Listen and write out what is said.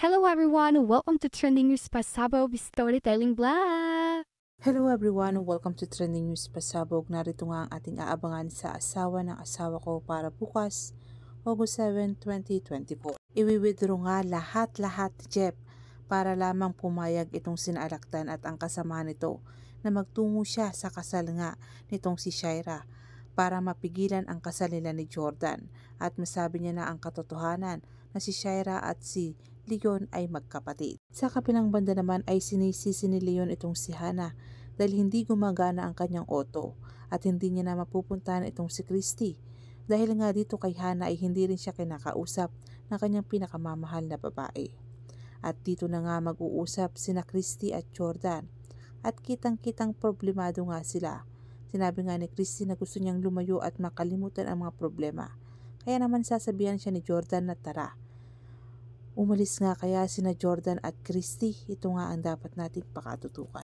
Hello everyone, welcome to Trending News Pasabog Storytelling Blog! Hello everyone, welcome to Trending News Pasabog. Narito nga ang ating aabangan sa asawa ng asawa ko para bukas, August 7, 2024. Iwiwithdraw nga lahat-lahat ni Jeff para lamang pumayag itong sinalaktan at ang kasama nito na magtungo siya sa kasal nga nitong si Shaira para mapigilan ang kasal nila ni Jordan at masabi niya na ang katotohanan na si Shaira at si Leon ay magkapatid. Sa kabilang banda naman ay sinisisi ni Leon itong si Hana dahil hindi gumagana ang kanyang auto at hindi niya na mapupuntahan itong si Christy dahil nga dito kay Hana ay hindi rin siya kinakausap ng kanyang pinakamamahal na babae. At dito na nga mag-uusap sina Christy at Jordan at kitang-kitang problemado nga sila. Sinabi nga ni Christy na gusto niyang lumayo at makalimutan ang mga problema. Kaya naman sasabihan siya ni Jordan na tara Umalis nga kaya sina Jordan at Christy, ito nga ang dapat nating pakatutukan.